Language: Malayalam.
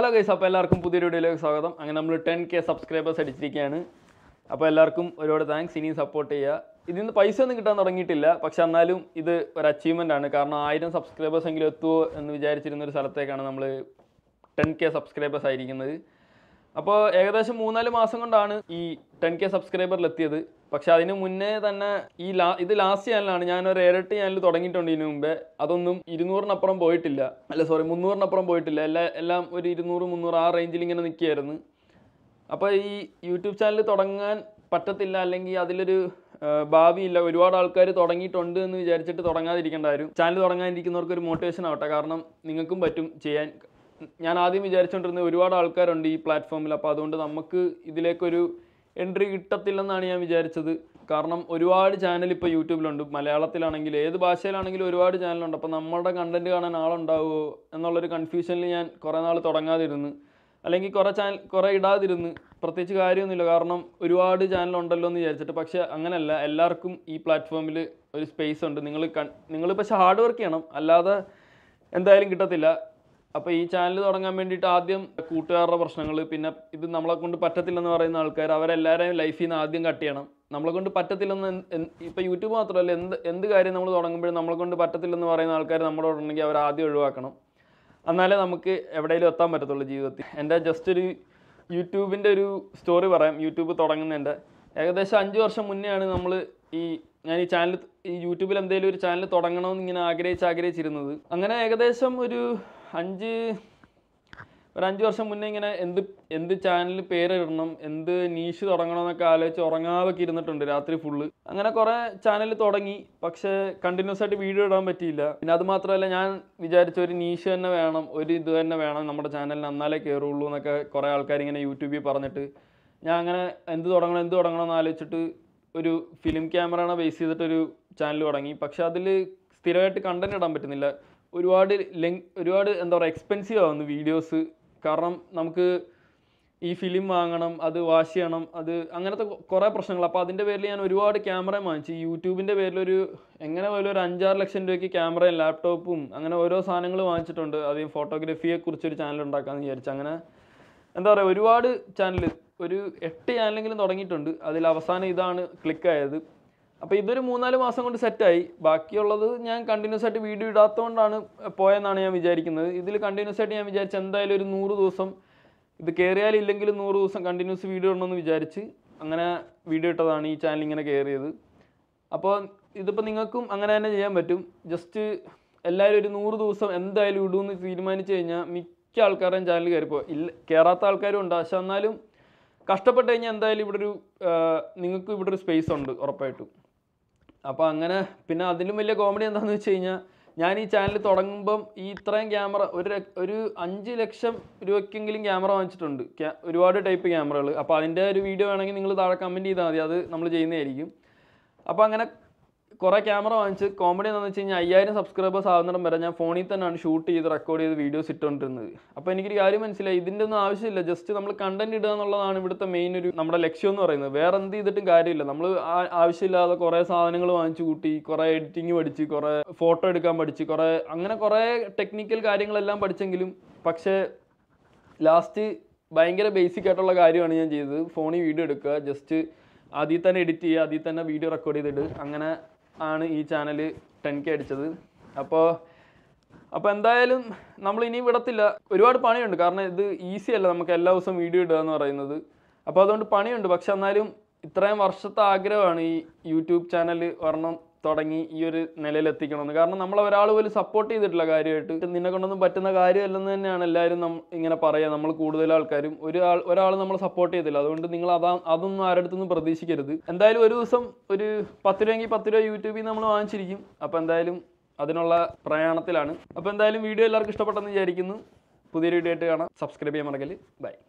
ഹലോ ഗൈസ് അപ്പോൾ എല്ലാവർക്കും പുതിയൊരു വീഡിയോയിലേക്ക് സ്വാഗതം അങ്ങനെ നമ്മൾ ടെൻ കെ സബ്സ്ക്രൈബേഴ്സ് അടിച്ചിരിക്കുകയാണ് അപ്പോൾ എല്ലാവർക്കും ഒരുപാട് താങ്ക്സ് ഇനിയും സപ്പോർട്ട് ചെയ്യുക ഇതിൽ നിന്ന് പൈസ ഒന്നും കിട്ടാൻ തുടങ്ങിയിട്ടില്ല പക്ഷെ എന്നാലും ഇത് ഒരു അച്ചീവ്മെൻ്റ് ആണ് കാരണം ആയിരം സബ്സ്ക്രൈബേഴ്സ് എങ്കിലും എത്തുമോ എന്ന് വിചാരിച്ചിരുന്ന ഒരു സ്ഥലത്തേക്കാണ് നമ്മൾ ടെൻ കെ സബ്സ്ക്രൈബേഴ്സ് ആയിരിക്കുന്നത് അപ്പോൾ ഏകദേശം മൂന്നാല് മാസം കൊണ്ടാണ് ഈ ടെൻ കെ സബ്സ്ക്രൈബറിലെത്തിയത് പക്ഷെ അതിന് മുന്നേ തന്നെ ഈ ലാ ഇത് ലാസ്റ്റ് ചാനലാണ് ഞാൻ ഒരു ഇരട്ടി ചാനൽ തുടങ്ങിയിട്ടുണ്ട് ഇതിനു മുമ്പേ അതൊന്നും ഇരുന്നൂറിനപ്പുറം പോയിട്ടില്ല അല്ല സോറി മുന്നൂറിനപ്പുറം പോയിട്ടില്ല എല്ലാ എല്ലാം ഒരു ഇരുന്നൂറ് മുന്നൂറ് ആ റേഞ്ചിൽ ഇങ്ങനെ നിൽക്കുകയായിരുന്നു അപ്പോൾ ഈ യൂട്യൂബ് ചാനൽ തുടങ്ങാൻ പറ്റത്തില്ല അല്ലെങ്കിൽ അതിലൊരു ഭാവിയില്ല ഒരുപാട് ആൾക്കാർ തുടങ്ങിയിട്ടുണ്ട് എന്ന് വിചാരിച്ചിട്ട് തുടങ്ങാതിരിക്കേണ്ടായിരുന്നു ചാനൽ തുടങ്ങാതിരിക്കുന്നവർക്ക് ഒരു മോട്ടിവേഷൻ ആവട്ടെ കാരണം നിങ്ങൾക്കും പറ്റും ചെയ്യാൻ ഞാൻ ആദ്യം വിചാരിച്ചുകൊണ്ടിരുന്ന ഒരുപാട് ആൾക്കാരുണ്ട് ഈ പ്ലാറ്റ്ഫോമിൽ അപ്പോൾ അതുകൊണ്ട് നമുക്ക് ഇതിലേക്കൊരു എൻട്രി കിട്ടത്തില്ലെന്നാണ് ഞാൻ വിചാരിച്ചത് കാരണം ഒരുപാട് ചാനൽ ഇപ്പോൾ യൂട്യൂബിലുണ്ട് മലയാളത്തിലാണെങ്കിൽ ഏത് ഭാഷയിലാണെങ്കിലും ഒരുപാട് ചാനലുണ്ട് അപ്പോൾ നമ്മുടെ കണ്ടൻറ്റ് കാണാൻ ആളുണ്ടാവുമോ എന്നുള്ളൊരു കൺഫ്യൂഷനിൽ ഞാൻ കുറേ നാൾ തുടങ്ങാതിരുന്നു അല്ലെങ്കിൽ കുറേ ചാനൽ കുറേ ഇടാതിരുന്ന് പ്രത്യേകിച്ച് കാര്യമൊന്നുമില്ല കാരണം ഒരുപാട് ചാനലുണ്ടല്ലോ എന്ന് വിചാരിച്ചിട്ട് പക്ഷേ അങ്ങനെയല്ല എല്ലാവർക്കും ഈ പ്ലാറ്റ്ഫോമിൽ ഒരു സ്പേസ് ഉണ്ട് നിങ്ങൾ കൺ നിങ്ങൾ പക്ഷേ ഹാർഡ് വർക്ക് ചെയ്യണം അല്ലാതെ എന്തായാലും കിട്ടത്തില്ല അപ്പോൾ ഈ ചാനൽ തുടങ്ങാൻ വേണ്ടിയിട്ട് ആദ്യം കൂട്ടുകാരുടെ പ്രശ്നങ്ങൾ പിന്നെ ഇത് നമ്മളെ കൊണ്ട് പറ്റത്തില്ലെന്ന് പറയുന്ന ആൾക്കാർ അവരെല്ലാവരെയും ലൈഫിൽ നിന്ന് ആദ്യം കട്ട് ചെയ്യണം നമ്മളെ കൊണ്ട് പറ്റത്തില്ലെന്ന് ഇപ്പോൾ യൂട്യൂബ് മാത്രമല്ല എന്ത് എന്ത് കാര്യം നമ്മൾ തുടങ്ങുമ്പോഴും നമ്മളെ കൊണ്ട് പറ്റത്തില്ലെന്ന് പറയുന്ന ആൾക്കാർ നമ്മുടെ ഉണ്ടെങ്കിൽ അവർ ആദ്യം ഒഴിവാക്കണം എന്നാലേ നമുക്ക് എവിടെയെങ്കിലും എത്താൻ പറ്റത്തുള്ളൂ ജീവിതത്തിൽ എൻ്റെ ജസ്റ്റ് ഒരു യൂട്യൂബിൻ്റെ ഒരു സ്റ്റോറി പറയാം യൂട്യൂബ് തുടങ്ങുന്നതിൻ്റെ ഏകദേശം അഞ്ച് വർഷം മുന്നെയാണ് നമ്മൾ ഈ ഞാൻ ഈ ചാനൽ ഈ യൂട്യൂബിൽ എന്തെങ്കിലും ഒരു ചാനൽ തുടങ്ങണമെന്ന് ഇങ്ങനെ ആഗ്രഹിച്ച് ആഗ്രഹിച്ചിരുന്നത് അങ്ങനെ ഏകദേശം ഒരു അഞ്ച് ഒരു അഞ്ച് വർഷം മുന്നേ ഇങ്ങനെ എന്ത് എന്ത് ചാനലിൽ പേരിടണം എന്ത് നീഷ് തുടങ്ങണം എന്നൊക്കെ ആലോചിച്ച് ഉറങ്ങാതൊക്കെ ഇരുന്നിട്ടുണ്ട് രാത്രി ഫുള്ള് അങ്ങനെ കുറേ ചാനൽ തുടങ്ങി പക്ഷേ കണ്ടിന്യൂസ് ആയിട്ട് വീഡിയോ ഇടാൻ പറ്റിയില്ല പിന്നെ അത് മാത്രമല്ല ഞാൻ വിചാരിച്ച ഒരു നീഷ് തന്നെ വേണം ഒരു ഇത് തന്നെ വേണം നമ്മുടെ ചാനലിന് എന്നാലേ കയറുള്ളൂ എന്നൊക്കെ കുറേ ആൾക്കാർ ഇങ്ങനെ യൂട്യൂബിൽ പറഞ്ഞിട്ട് ഞാൻ അങ്ങനെ എന്ത് തുടങ്ങണം എന്ത് തുടങ്ങണം എന്ന് ആലോചിച്ചിട്ട് ഒരു ഫിലിം ക്യാമറയാണ് ബേസ് ചെയ്തിട്ടൊരു ചാനൽ തുടങ്ങി പക്ഷേ അതിൽ സ്ഥിരമായിട്ട് കണ്ടന്റ് ഇടാൻ പറ്റുന്നില്ല ഒരുപാട് ലെങ് ഒരുപാട് എന്താ പറയുക എക്സ്പെൻസീവ് ആവുന്നു വീഡിയോസ് കാരണം നമുക്ക് ഈ ഫിലിം വാങ്ങണം അത് വാഷ് ചെയ്യണം അത് അങ്ങനത്തെ കുറേ പ്രശ്നങ്ങൾ അപ്പോൾ അതിൻ്റെ പേരിൽ ഞാൻ ഒരുപാട് ക്യാമറ വാങ്ങിച്ചു യൂട്യൂബിൻ്റെ പേരിലൊരു എങ്ങനെ പോലും ഒരു അഞ്ചാറ് ലക്ഷം രൂപയ്ക്ക് ക്യാമറയും ലാപ്ടോപ്പും അങ്ങനെ ഓരോ സാധനങ്ങൾ വാങ്ങിച്ചിട്ടുണ്ട് കുറിച്ച് ഒരു ചാനൽ ഉണ്ടാക്കാമെന്ന് വിചാരിച്ചു അങ്ങനെ എന്താ പറയുക ഒരുപാട് ചാനൽ ഒരു എട്ട് ചാനലെങ്കിലും തുടങ്ങിയിട്ടുണ്ട് അതിൽ അവസാനം ഇതാണ് ക്ലിക്കായത് അപ്പോൾ ഇതൊരു മൂന്നാല് മാസം കൊണ്ട് സെറ്റായി ബാക്കിയുള്ളത് ഞാൻ കണ്ടിന്യൂസ് ആയിട്ട് വീഡിയോ ഇടാത്തതുകൊണ്ടാണ് പോയെന്നാണ് ഞാൻ വിചാരിക്കുന്നത് ഇതിൽ കണ്ടിന്യൂസ് ആയിട്ട് ഞാൻ വിചാരിച്ചു എന്തായാലും ഒരു നൂറ് ദിവസം ഇത് കയറിയാലില്ലെങ്കിലും നൂറ് ദിവസം കണ്ടിന്യൂസ് വീഡിയോ ഇടണമെന്ന് വിചാരിച്ച് അങ്ങനെ വീഡിയോ ഇട്ടതാണ് ഈ ചാനൽ ഇങ്ങനെ കയറിയത് അപ്പോൾ ഇതിപ്പോൾ നിങ്ങൾക്കും അങ്ങനെ തന്നെ ചെയ്യാൻ പറ്റും ജസ്റ്റ് എല്ലാവരും ഒരു നൂറ് ദിവസം എന്തായാലും ഇടുമെന്ന് തീരുമാനിച്ചു കഴിഞ്ഞാൽ മിക്ക ആൾക്കാരും ചാനൽ കയറിപ്പോൾ ഇല്ല കയറാത്ത ആൾക്കാരും ഉണ്ട് പക്ഷെ എന്നാലും കഷ്ടപ്പെട്ട് കഴിഞ്ഞാൽ എന്തായാലും ഇവിടെ ഒരു നിങ്ങൾക്ക് ഇവിടെ ഒരു സ്പേസ് ഉണ്ട് ഉറപ്പായിട്ടും അപ്പോൾ അങ്ങനെ പിന്നെ അതിലും വലിയ കോമഡി എന്താണെന്ന് വെച്ച് കഴിഞ്ഞാൽ ഞാൻ ഈ ചാനൽ തുടങ്ങുമ്പം ഈ ഇത്രയും ക്യാമറ ഒരു ഒരു അഞ്ച് ലക്ഷം രൂപയ്ക്കെങ്കിലും ക്യാമറ വാങ്ങിച്ചിട്ടുണ്ട് ഒരുപാട് ടൈപ്പ് ക്യാമറകൾ അപ്പോൾ അതിൻ്റെ ഒരു വീഡിയോ വേണമെങ്കിൽ നിങ്ങൾ താഴെ കമൻറ്റ് ചെയ്താൽ മതി അത് നമ്മൾ ചെയ്യുന്നതായിരിക്കും അപ്പോൾ അങ്ങനെ കുറേ ക്യാമറ വാങ്ങിച്ച് കോമഡി എന്ന് വെച്ച് കഴിഞ്ഞാൽ അയ്യായിരം സബ്സ്ക്രൈബേഴ്സ് ആവുന്നിടം വരെ ഞാൻ ഫോണിൽ തന്നെയാണ് ഷൂട്ട് ചെയ്ത് റെക്കോർഡ് ചെയ്ത് വീഡിയോസ് ഇട്ടുകൊണ്ടിരുന്നത് അപ്പോൾ എനിക്കൊരു കാര്യം മനസ്സിലായി ഇതിൻ്റെ ഒന്നും ആവശ്യമില്ല ജസ്റ്റ് നമ്മൾ കണ്ടന്റ് ഇടുക എന്നുള്ളതാണ് ഇവിടുത്തെ മെയിൻ ഒരു നമ്മുടെ ലക്ഷ്യം എന്ന് പറയുന്നത് വേറെ എന്ത് ചെയ്തിട്ടും കാര്യമില്ല നമ്മൾ ആവശ്യമില്ലാതെ കുറേ സാധനങ്ങൾ വാങ്ങിച്ചു കൂട്ടി കുറേ എഡിറ്റിംഗ് പഠിച്ച് കുറേ ഫോട്ടോ എടുക്കാൻ പഠിച്ച് കുറേ അങ്ങനെ കുറേ ടെക്നിക്കൽ കാര്യങ്ങളെല്ലാം പഠിച്ചെങ്കിലും പക്ഷേ ലാസ്റ്റ് ഭയങ്കര ബേസിക് ആയിട്ടുള്ള കാര്യമാണ് ഞാൻ ചെയ്തത് ഫോണിൽ വീഡിയോ എടുക്കുക ജസ്റ്റ് അതിൽ തന്നെ എഡിറ്റ് ചെയ്യുക അതിൽ തന്നെ വീഡിയോ റെക്കോർഡ് ചെയ്തിട്ട് അങ്ങനെ ആണ് ഈ ചാനൽ ടെൻ കെ അടിച്ചത് അപ്പോൾ അപ്പോൾ എന്തായാലും നമ്മൾ ഇനി വിടത്തില്ല ഒരുപാട് പണിയുണ്ട് കാരണം ഇത് ഈസി അല്ല നമുക്ക് എല്ലാ ദിവസവും വീഡിയോ ഇടുക എന്ന് പറയുന്നത് അപ്പോൾ അതുകൊണ്ട് പണിയുണ്ട് പക്ഷെ എന്നാലും ഇത്രയും വർഷത്തെ ആഗ്രഹമാണ് ഈ യൂട്യൂബ് ചാനൽ ഒരെണ്ണം തുടങ്ങി ഈ ഒരു നിലയിലെത്തിക്കണമെന്ന് കാരണം നമ്മൾ ഒരാൾ പോലും സപ്പോർട്ട് ചെയ്തിട്ടില്ല കാര്യമായിട്ട് നിന്നെ കൊണ്ടൊന്നും പറ്റുന്ന കാര്യമല്ലെന്ന് തന്നെയാണ് എല്ലാവരും ഇങ്ങനെ പറയുക നമ്മൾ കൂടുതൽ ആൾക്കാരും ഒരാൾ ഒരാൾ നമ്മൾ സപ്പോർട്ട് ചെയ്തില്ല അതുകൊണ്ട് നിങ്ങൾ അതാ അതൊന്നും ആരടുത്തൊന്നും പ്രതീക്ഷിക്കരുത് എന്തായാലും ഒരു ദിവസം ഒരു പത്ത് രൂപയെങ്കിൽ പത്ത് രൂപ യൂട്യൂബിൽ നമ്മൾ വാങ്ങിച്ചിരിക്കും അപ്പോൾ എന്തായാലും അതിനുള്ള പ്രയാണത്തിലാണ് അപ്പോൾ എന്തായാലും വീഡിയോ എല്ലാവർക്കും ഇഷ്ടപ്പെട്ടെന്ന് വിചാരിക്കുന്നു പുതിയൊരു വീഡിയോ ആയിട്ട് കാണാം സബ്സ്ക്രൈബ് ചെയ്യാൻ മറക്കല് ബൈ